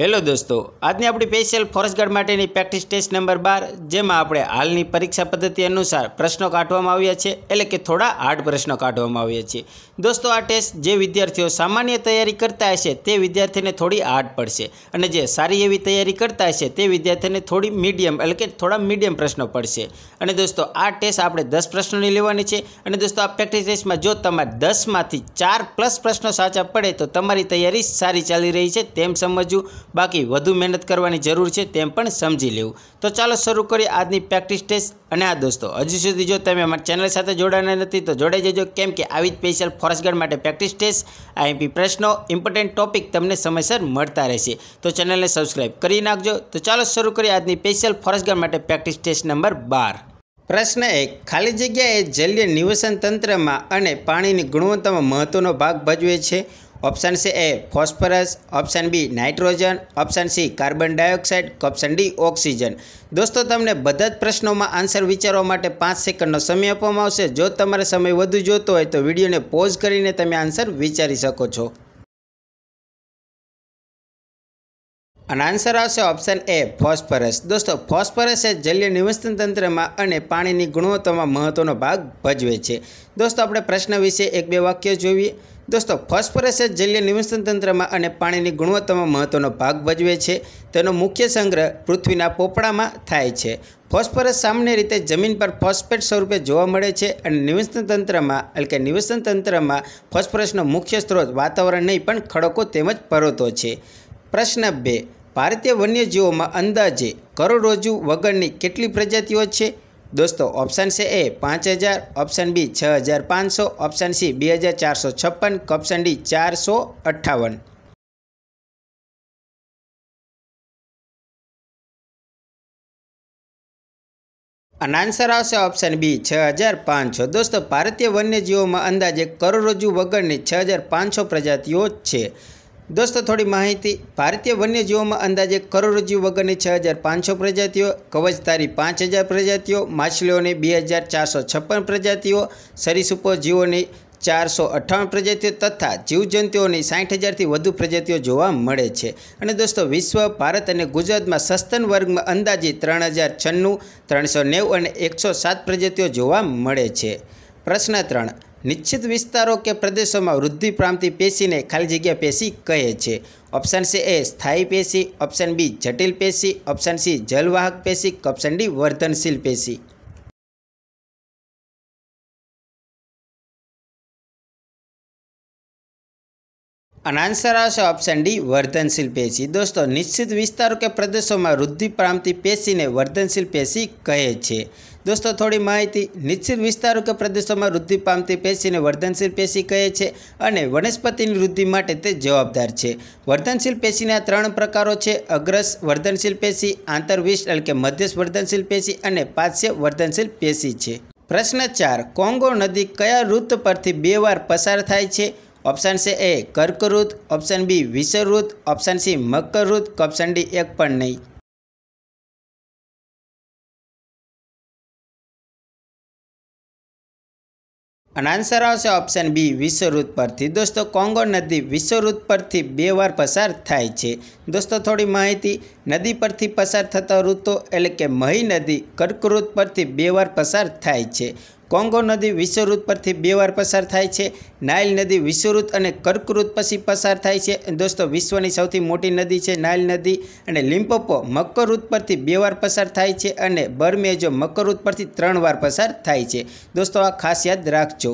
hello દોસ્તો આજની આપણી સ્પેશિયલ ફોરેસ્ટ માટેની પ્રેક્ટિસ ટેસ્ટ નંબર બાર જેમાં આપણે હાલની પરીક્ષા પદ્ધતિ અનુસાર પ્રશ્નો કાઢવામાં આવ્યા છે એટલે કે થોડા હાર્ડ પ્રશ્નો કાઢવામાં આવ્યા છે દોસ્તો આ ટેસ્ટ જે વિદ્યાર્થીઓ સામાન્ય તૈયારી કરતા હશે તે વિદ્યાર્થીને થોડી હાર્ડ પડશે અને જે સારી એવી તૈયારી કરતા હશે તે વિદ્યાર્થીને થોડી મીડિયમ એટલે કે થોડા મીડિયમ પ્રશ્નો પડશે અને દોસ્તો આ ટેસ્ટ આપણે દસ પ્રશ્નોની લેવાની છે અને દોસ્તો આ પ્રેક્ટિસ ટેસ્ટમાં જો તમારે દસમાંથી ચાર પ્લસ પ્રશ્નો સાચા પડે તો તમારી તૈયારી સારી ચાલી રહી છે તેમ સમજવું બાકી વધુ મહેનત કરવાની જરૂર છે તેમ પણ સમજી લેવું તો ચાલો શરૂ કરીએ આજની પ્રેક્ટિસ ટેસ્ટ અને આ દોસ્તો હજુ સુધી જો તમે અમારી ચેનલ સાથે જોડાના નથી તો જોડાઈ જજો કેમ કે આવી જ સ્પેશિયલ ફોરેસ્ટ માટે પ્રેક્ટિસ ટેસ્ટ આઈએમપી પ્રશ્નો ઇમ્પોર્ટન્ટ ટોપિક તમને સમયસર મળતા રહેશે તો ચેનલને સબસ્ક્રાઈબ કરી નાખજો તો ચાલો શરૂ કરીએ આજની સ્પેશિયલ ફોરેસ્ટ માટે પ્રેક્ટિસ ટેસ્ટ નંબર બાર પ્રશ્ન એક ખાલી જગ્યાએ એ જલીય નિવસન તંત્રમાં અને પાણીની ગુણવત્તામાં મહત્ત્વનો ભાગ ભજવે છે ઓપ્શન સે A phosphorus option B nitrogen option C carbon dioxide option D oxygen દોસ્તો તમને બધા જ પ્રશ્નોમાં આન્સર વિચારવા માટે પાંચ સેકન્ડનો સમય આપવામાં આવશે જો તમારે સમય વધુ જોતો હોય તો વિડીયોને પોઝ કરીને તમે આન્સર વિચારી શકો છો અને આન્સર આવશે ઓપ્શન એ ફોસ્ફરસ દોસ્તો ફોસ્ફરસ એ જલીય નિવસન તંત્રમાં અને પાણીની ગુણવત્તામાં મહત્ત્વનો ભાગ ભજવે છે દોસ્તો આપણે પ્રશ્ન વિશે એક બે વાક્ય જોઈએ દોસ્તો ફોસ્ફરસ એ જલીય નિવસન તંત્રમાં અને પાણીની ગુણવત્તામાં મહત્વનો ભાગ ભજવે છે તેનો મુખ્ય સંગ્રહ પૃથ્વીના પોપડામાં થાય છે ફોસ્ફરસ સામાન્ય રીતે જમીન પર ફોસ્ફેટ સ્વરૂપે જોવા મળે છે અને નિવસન તંત્રમાં એટલે કે નિવસન તંત્રમાં ફોસ્ફરસનો મુખ્ય સ્ત્રોત વાતાવરણ નહીં પણ ખડકો તેમજ પર્વતો છે પ્રશ્ન બે ભારતીય વન્યજીવોમાં અંદાજે કરોડરજ્જુ વગરની કેટલી પ્રજાતિઓ છે દોસ્તો ઓપ્શન છે એ પાંચ હજાર ઓપ્શન બી છ હજાર પાંચસો ઓપ્શન સી બે હજાર ચારસો છપ્પન ઓપ્શન ડી ચારસો અઠ્ઠાવન અને આન્સર આવશે ઓપ્શન બી છ હજાર પાંચસો દોસ્તો ભારતીય વન્યજીવોમાં અંદાજે કરોડરજ્જુ વગરની છ હજાર પાંચસો પ્રજાતિઓ છે દોસ્તો થોડી માહિતી ભારતીય વન્યજીવોમાં અંદાજે કરોડરજ્જુ વગરની છ હજાર પાંચસો પ્રજાતિઓ કવચધારી પાંચ હજાર પ્રજાતિઓ માછલીઓની બે હજાર ચારસો છપ્પન પ્રજાતિઓ સરીસૂપો જીવોની ચારસો અઠ્ઠાવન પ્રજાતિઓ તથા જીવજંતુઓની સાઠ હજારથી વધુ પ્રજાતિઓ જોવા મળે છે અને દોસ્તો વિશ્વ ભારત અને ગુજરાતમાં સસ્તન વર્ગમાં અંદાજે ત્રણ હજાર છન્નું ત્રણસો નેવું અને એકસો સાત પ્રજાતિઓ જોવા મળે છે પ્રશ્ન ત્રણ નિશ્ચિત વિસ્તારો કે પ્રદેશોમાં વૃદ્ધિ પ્રાપ્તિ પેશીને ખાલી જગ્યા પેશી કહે છે ઓપ્શન સી એ સ્થાયી પેશી ઓપ્શન બી જટિલ પેશી ઓપ્શન સી જલવાહક પેશી ઓપ્શન ડી વર્ધનશીલ પેશી અને આન્સર આવશે ઓપ્શન ડી વર્ધનશીલ પેશી દોસ્તો નિશ્ચિત વિસ્તારો કે પ્રદેશોમાં વૃદ્ધિ પ્રાપ્તિ પેશીને વર્ધનશીલ પેશી કહે છે દોસ્તો થોડી માહિતી નિશ્ચિત વિસ્તારો કે પ્રદેશોમાં વૃદ્ધિ પામતી પેશીને વર્ધનશીલ પેશી કહે છે અને વનસ્પતિની વૃદ્ધિ માટે તે જવાબદાર છે વર્ધનશીલ પેશીના ત્રણ પ્રકારો છે અગ્રસ વર્ધનશીલ પેશી આંતરવિષ એટલે કે મધ્યસ્થ વર્ધનશીલ પેશી અને પાશ્ય વર્ધનશીલ પેશી છે પ્રશ્ન ચાર કોંગો નદી કયા ઋત પરથી બે વાર પસાર થાય છે ઓપ્શન છે એ કર્કવૃત ઓપ્શન બી વિષવૃત ઓપ્શન સી મકરવૃત ઓપ્શન ડી એક પણ નહીં અને આન્સર આવશે ઓપ્શન બી વિશ્વરૂત પરથી દોસ્તો કોંગો નદી વિશ્વરૂત પરથી બે વાર પસાર થાય છે દોસ્તો થોડી માહિતી નદી પરથી પસાર થતા ઋતો એટલે કે મહી નદી કર્કવૃત પરથી બે વાર પસાર થાય છે કોંગો નદી વિશ્વરૂત પરથી બે વાર પસાર થાય છે નાઇલ નદી વિશ્વરૂત અને કર્કવૃત પછી પસાર થાય છે દોસ્તો વિશ્વની સૌથી મોટી નદી છે નાઇલ નદી અને લિમ્પોપો મકરૃત પરથી બે વાર પસાર થાય છે અને બર્મેજો મકરૃત પરથી ત્રણ વાર પસાર થાય છે દોસ્તો આ ખાસ યાદ રાખજો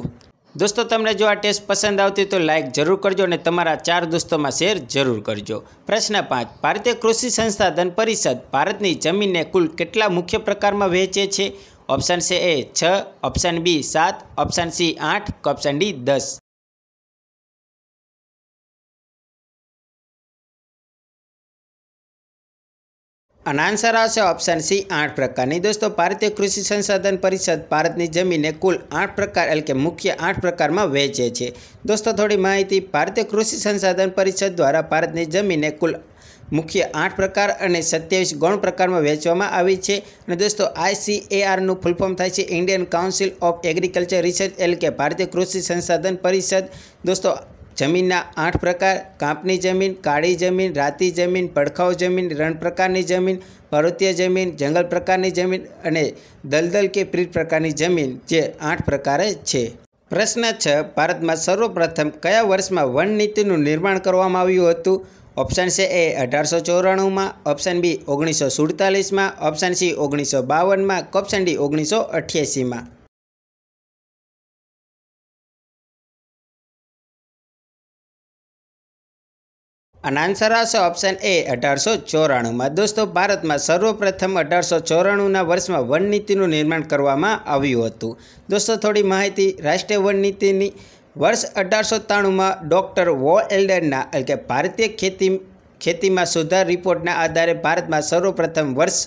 દોસ્તો તમને જો આ ટેસ્ટ પસંદ આવતી તો લાઇક જરૂર કરજો અને તમારા ચાર દોસ્તોમાં શેર જરૂર કરજો પ્રશ્ન પાંચ ભારતીય કૃષિ સંસાધન પરિષદ ભારતની જમીનને કુલ કેટલા મુખ્ય પ્રકારમાં વહેંચે છે ઓપ્શન છે એ છ ઓપ્શન બી સાત ઓપ્શન સી આઠ ઓપ્શન ડી દસ અને આન્સર આવશે ઓપ્શન સી આઠ પ્રકારની દોસ્તો ભારતીય કૃષિ સંસાધન પરિષદ ભારતની જમીનને કુલ આઠ પ્રકાર એટલે કે મુખ્ય આઠ પ્રકારમાં વહેંચે છે દોસ્તો થોડી માહિતી ભારતીય કૃષિ સંસાધન પરિષદ દ્વારા ભારતની જમીનને કુલ મુખ્ય આઠ પ્રકાર અને સત્યાવીસ ગૌણ પ્રકારમાં વહેંચવામાં આવી છે અને દોસ્તો આઈસીએઆરનું ફૂલફોર્મ થાય છે Indian council of agriculture research એટલે કે ભારતીય કૃષિ સંસાધન પરિષદ દોસ્તો જમીનના આઠ પ્રકાર કાંપની જમીન કાળી જમીન રાતી જમીન પડખાઉ જમીન રણ પ્રકારની જમીન પર્વતીય જમીન જંગલ પ્રકારની જમીન અને દલદલ કે પ્રીત પ્રકારની જમીન જે આઠ પ્રકારે છે પ્રશ્ન છ ભારતમાં સર્વપ્રથમ કયા વર્ષમાં વન નીતિનું નિર્માણ કરવામાં આવ્યું હતું ઓપ્શન છે એ અઢારસો ચોરાણુંમાં ઓપ્શન બી ઓગણીસો સુડતાલીસમાં ઓપ્શન સી ઓગણીસો બાવનમાં ઓપ્શન ડી ઓગણીસો અઠ્યાસીમાં અને આન્સર આવશે ઓપ્શન એ અઢારસો ચોરાણુંમાં દોસ્તો ભારતમાં સર્વપ્રથમ અઢારસો ચોરાણુંના વર્ષમાં વન નીતિનું નિર્માણ કરવામાં આવ્યું હતું દોસ્તો થોડી માહિતી રાષ્ટ્રીય વન નીતિની વર્ષ અઢારસો ત્રાણુંમાં ડૉક્ટર વો એલ્ડરના એટલે કે ભારતીય ખેતી ખેતીમાં સુધાર રિપોર્ટના આધારે ભારતમાં સર્વપ્રથમ વર્ષ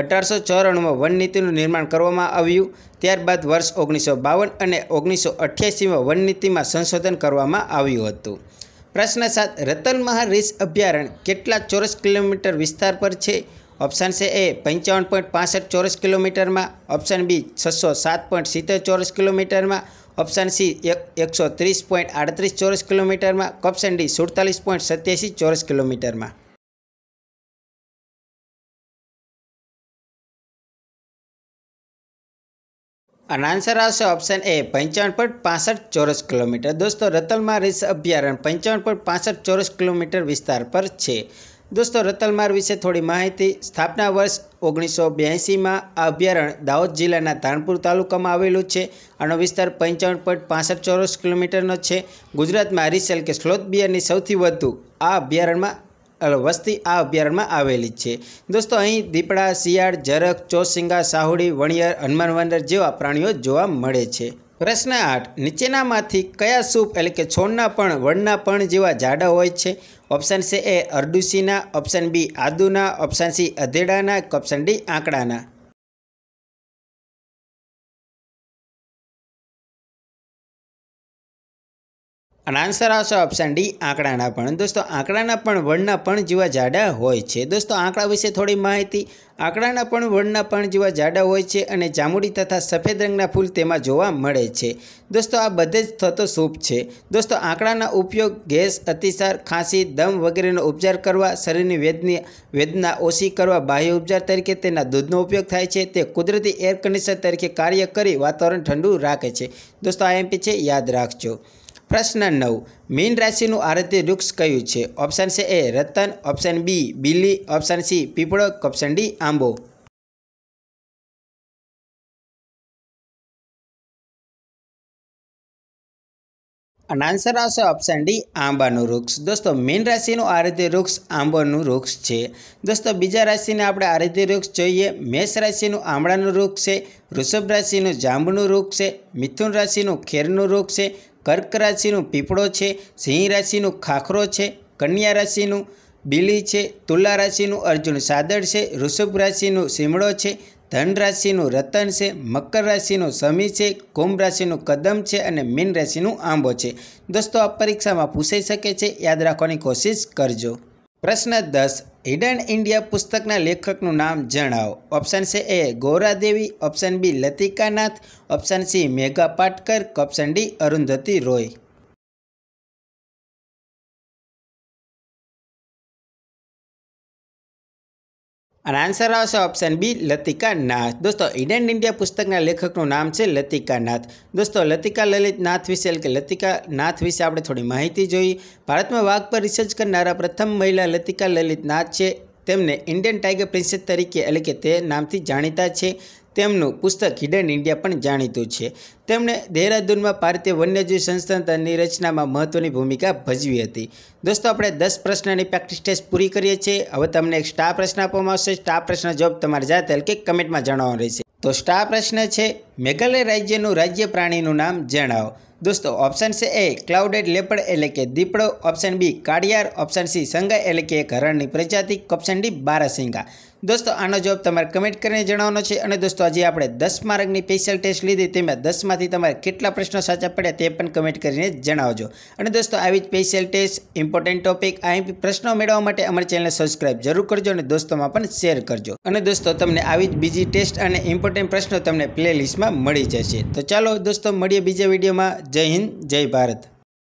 અઢારસો ચોરાણુંમાં વનનીતિનું નિર્માણ કરવામાં આવ્યું ત્યારબાદ વર્ષ ઓગણીસો બાવન અને ઓગણીસો અઠ્યાસીમાં વનનીતિમાં સંશોધન કરવામાં આવ્યું હતું પ્રશ્ન સાત રતનમહાલ રીસ અભયારણ્ય કેટલા ચોરસ કિલોમીટર વિસ્તાર પર છે ઓપ્શન છે એ પંચાવન પોઈન્ટ ચોરસ કિલોમીટરમાં ઓપ્શન બી છસો સાત પોઈન્ટ સિત્તેર ચોરસ કિલોમીટરમાં ઓપ્શન સી એકસો ત્રીસ પોઈન્ટ આડત્રીસ ચોરસ કિલોમીટરમાં ઓપ્શન ડી સુડતાલીસ પોઈન્ટ સત્યાસી ચોરસ કિલોમીટરમાં અને આન્સર આવશે ઓપ્શન એ પંચાવન પોઈન્ટ પાસઠ ચોરસ કિલોમીટર દોસ્તો રતલમાં રીસ અભયારણ્ય પંચાવન પોઈન્ટ પાસઠ ચોરસ કિલોમીટર વિસ્તાર પર છે દોસ્તો રતલમાર વિશે થોડી માહિતી સ્થાપના વર્ષ ઓગણીસો બ્યાસીમાં આ અભયારણ્ય દાહોદ જિલ્લાના ધાનપુર તાલુકામાં આવેલું છે આનો વિસ્તાર પંચાવન પોઈન્ટ પાસઠ ચોરસ કિલોમીટરનો છે ગુજરાતમાં હરિસેલ કે સ્લોથ બિયરની સૌથી વધુ આ અભયારણ્યમાં વસ્તી આ અભયારણ્યમાં આવેલી છે દોસ્તો અહીં દીપડા શિયાળ જરખ ચોસિંગા સાહુડી વણિયર હનુમાન વંદર જેવા પ્રાણીઓ જોવા મળે છે પ્રશ્ન આઠ નીચેનામાંથી કયા સૂપ એટલે કે છોડના પણ વડના પણ જેવા જાડા હોય છે ઓપ્શન છે એ અરડુસીના ઓપ્શન બી આદુના ઓપ્શન સી અધેડાના ઓપ્શન ડી આંકડાના અને આન્સર આવશે ઓપ્શન ડી આંકડાના પણ દોસ્તો આંકડાના પણ વળના પણ જેવા જાડા હોય છે દોસ્તો આંકડા વિશે થોડી માહિતી આંકડાના પણ વળના પણ જેવા જાડા હોય છે અને જાંબુડી તથા સફેદ રંગના ફૂલ તેમાં જોવા મળે છે દોસ્તો આ બધે જ થતો સૂપ છે દોસ્તો આંકડાના ઉપયોગ ગેસ અતિસાર ખાંસી દમ વગેરેનો ઉપચાર કરવા શરીરની વેદની વેદના ઓછી કરવા બાહ્ય ઉપચાર તરીકે તેના દૂધનો ઉપયોગ થાય છે તે કુદરતી એર કન્ડિશન તરીકે કાર્ય કરી વાતાવરણ ઠંડુ રાખે છે દોસ્તો આ એમપી છે યાદ રાખજો પ્રશ્ન નવ મીન રાશિનું આરતી વૃક્ષ કયું છે ઓપ્શન છે એ રતન ઓપ્શન બી બિલ્લી ઓપ્શન સી પીપળો ઓપ્શન ડી આંબો અને આન્સર આવશે ઓપ્શન ડી આંબાનું વૃક્ષ દોસ્તો મીન રાશિનું આરતી વૃક્ષ આંબોનું વૃક્ષ છે દોસ્તો બીજા રાશિને આપણે આરતી વૃક્ષ જોઈએ મેષ રાશિનું આંબળાનું વૃક્ષ છે વૃષભ રાશિનું જાંબુનું વૃક્ષ છે મિથુન રાશિનું ખેરનું વૃક્ષ છે કર્ક રાશિનું પીપળો છે સિંહ રાશિનું ખાખરો છે કન્યા રાશિનું બીલી છે તુલા રાશિનું અર્જુન સાદર છે વૃષભ રાશિનું સીમળો છે ધન રાશિનું રતન છે મકર રાશિનું સમી છે કુંભ રાશિનું કદમ છે અને મીન રાશિનું આંબો છે દોસ્તો આ પરીક્ષામાં પૂછાઈ શકે છે યાદ રાખવાની કોશિશ કરજો પ્રશ્ન દસ હિડન ઇન્ડિયા પુસ્તકના લેખકનું નામ જણાવો ઓપ્શન છે A Gauradevi option B Latikanath option C Medha Patkar option D Arundhati Roy અને આન્સર આવશે ઓપ્શન બી લતિકા નાથ દોસ્તો ઇડન ઇન્ડિયા પુસ્તકના લેખકનું નામ છે લતિકા નાથ દોસ્તો લતિકા લલિત નાથ વિશે એટલે કે લતિકા નાથ વિશે આપણે થોડી માહિતી જોઈ ભારતમાં વાઘ પર રિસર્ચ કરનારા પ્રથમ મહિલા લતિકા લલિત નાથ છે તેમને ઇન્ડિયન ટાઈગર પ્રિન્સેસ તરીકે એટલે કે તે નામથી જાણીતા છે તેમનું પુસ્તક હિડન ઇન્ડિયા પણ જાણીતું છે તેમણે દહેરાદૂનમાં ભારતીય વન્યજીવ સંસ્થાની રચનામાં મહત્ત્વની ભૂમિકા ભજવી હતી દોસ્તો આપણે દસ પ્રશ્નની પ્રેક્ટિસ ટેસ્ટ પૂરી કરીએ છીએ હવે તમને એક સ્ટાર પ્રશ્ન આપવામાં આવશે સ્ટાર પ્રશ્ન જવાબ તમારે જાતે કે કમેન્ટમાં જણાવવાનો રહેશે તો સ્ટાર પ્રશ્ન છે મેઘાલય રાજ્યનું રાજ્ય પ્રાણીનું નામ જણાવો દોસ્તો ઓપ્શન છે એ ક્લાઉડેડ લેપડ એટલે કે દીપડો ઓપ્શન બી કાળિયાર ઓપ્શન સી સંગા એટલે કે હરણની પ્રજાતિ ઓપ્શન ડી બારાસિંગા દોસ્તો આનો જવાબ તમારે કમેન્ટ કરીને જણાવવાનો છે અને દોસ્તો આજે આપણે દસ માર્ગની સ્પેશિયલ ટેસ્ટ લીધી તેમાં દસમાંથી તમારે કેટલા પ્રશ્નો સાચા પડ્યા તે પણ કમેન્ટ કરીને જણાવજો અને દોસ્તો આવી જ special test important topic IMP પ્રશ્નો મેળવવા માટે અમારી ચેનલને સબસ્ક્રાઇબ જરૂર કરજો અને દોસ્તોમાં પણ શેર કરજો અને દોસ્તો તમને આવી જ બીજી ટેસ્ટ અને ઇમ્પોર્ટન્ટ પ્રશ્નો તમને પ્લેલિસ્ટમાં મળી જશે તો ચાલો દોસ્તો મળીએ બીજા વિડીયોમાં જય હિન્દ જય ભારત